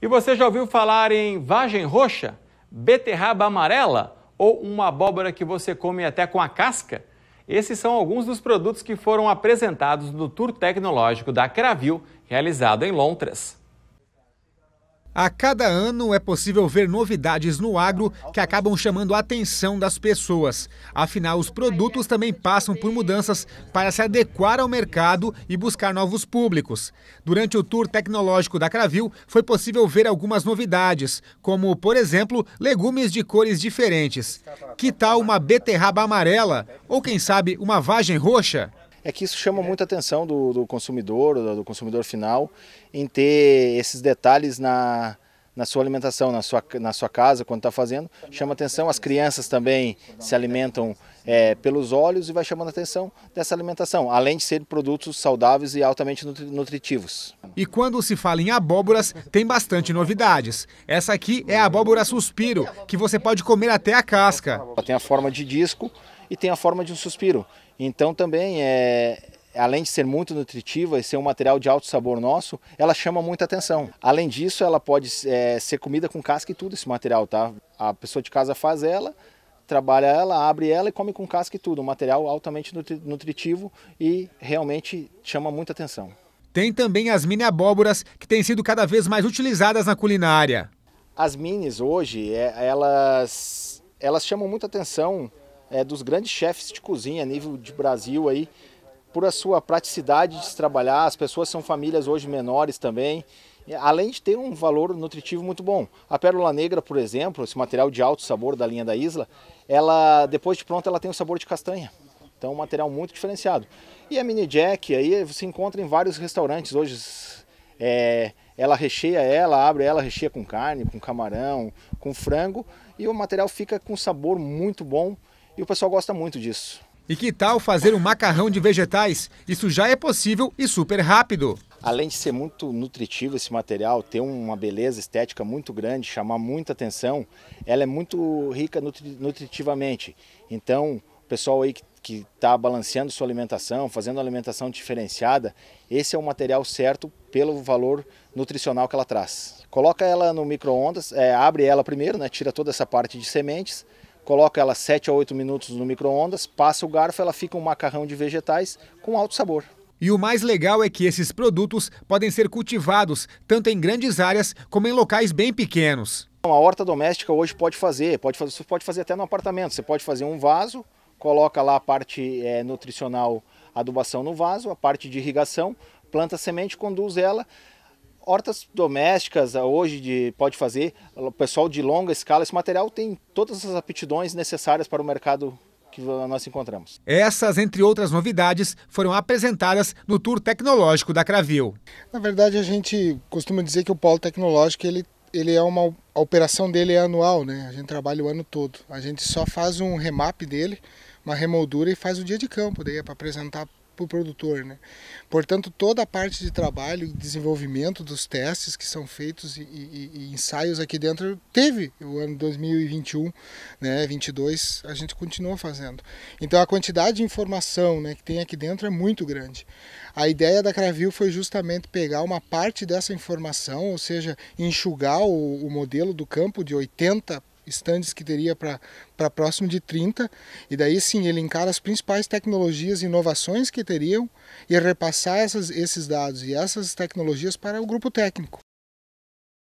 E você já ouviu falar em vagem roxa, beterraba amarela ou uma abóbora que você come até com a casca? Esses são alguns dos produtos que foram apresentados no tour tecnológico da Cravil, realizado em Londres. A cada ano é possível ver novidades no agro que acabam chamando a atenção das pessoas. Afinal, os produtos também passam por mudanças para se adequar ao mercado e buscar novos públicos. Durante o tour tecnológico da Cravil, foi possível ver algumas novidades, como, por exemplo, legumes de cores diferentes. Que tal uma beterraba amarela? Ou, quem sabe, uma vagem roxa? é que isso chama é. muita atenção do, do consumidor, do, do consumidor final, em ter esses detalhes na, na sua alimentação, na sua, na sua casa, quando está fazendo, chama atenção. As crianças também se alimentam é, pelos olhos e vai chamando atenção dessa alimentação, além de serem produtos saudáveis e altamente nutritivos. E quando se fala em abóboras, tem bastante novidades. Essa aqui é a abóbora suspiro, que você pode comer até a casca. Ela tem a forma de disco, e tem a forma de um suspiro. Então também é, além de ser muito nutritiva e ser um material de alto sabor nosso, ela chama muita atenção. Além disso, ela pode é, ser comida com casca e tudo esse material, tá? A pessoa de casa faz ela, trabalha ela, abre ela e come com casca e tudo. Um material altamente nutritivo e realmente chama muita atenção. Tem também as mini abóboras, que têm sido cada vez mais utilizadas na culinária. As minis hoje, é, elas, elas chamam muita atenção é, dos grandes chefes de cozinha a nível de Brasil aí, por a sua praticidade de se trabalhar. As pessoas são famílias hoje menores também, além de ter um valor nutritivo muito bom. A pérola negra, por exemplo, esse material de alto sabor da linha da Isla, ela depois de pronta ela tem o sabor de castanha. Então, um material muito diferenciado. E a mini jack aí você encontra em vários restaurantes hoje. É, ela recheia ela, abre ela, recheia com carne, com camarão, com frango e o material fica com sabor muito bom e o pessoal gosta muito disso. E que tal fazer um macarrão de vegetais? Isso já é possível e super rápido. Além de ser muito nutritivo esse material, ter uma beleza estética muito grande, chamar muita atenção, ela é muito rica nutri nutritivamente. Então, o pessoal aí que está balanceando sua alimentação, fazendo alimentação diferenciada, esse é o material certo pelo valor nutricional que ela traz. Coloca ela no micro-ondas, é, abre ela primeiro, né, tira toda essa parte de sementes, coloca ela 7 a 8 minutos no micro-ondas, passa o garfo, ela fica um macarrão de vegetais com alto sabor. E o mais legal é que esses produtos podem ser cultivados tanto em grandes áreas como em locais bem pequenos. A horta doméstica hoje pode fazer, pode fazer, você pode fazer até no apartamento. Você pode fazer um vaso, coloca lá a parte é, nutricional, adubação no vaso, a parte de irrigação, planta semente, conduz ela, hortas domésticas eh, hoje de, pode fazer, o pessoal de longa escala, esse material tem todas as aptidões necessárias para o mercado que nós encontramos. Essas, entre outras novidades, foram apresentadas no tour tecnológico da Cravil. Na verdade, a gente costuma dizer que o polo tecnológico ele ele é uma a operação dele é anual, né? A gente trabalha o ano todo. A gente só faz um remap dele, uma remoldura e faz o dia de campo, daí é para apresentar para o produtor. Né? Portanto, toda a parte de trabalho, e desenvolvimento dos testes que são feitos e, e, e ensaios aqui dentro, teve o ano 2021, né, 22, a gente continua fazendo. Então, a quantidade de informação né, que tem aqui dentro é muito grande. A ideia da Cravil foi justamente pegar uma parte dessa informação, ou seja, enxugar o, o modelo do campo de 80 estandes que teria para próximo de 30, e daí sim elencar as principais tecnologias e inovações que teriam e repassar essas, esses dados e essas tecnologias para o grupo técnico.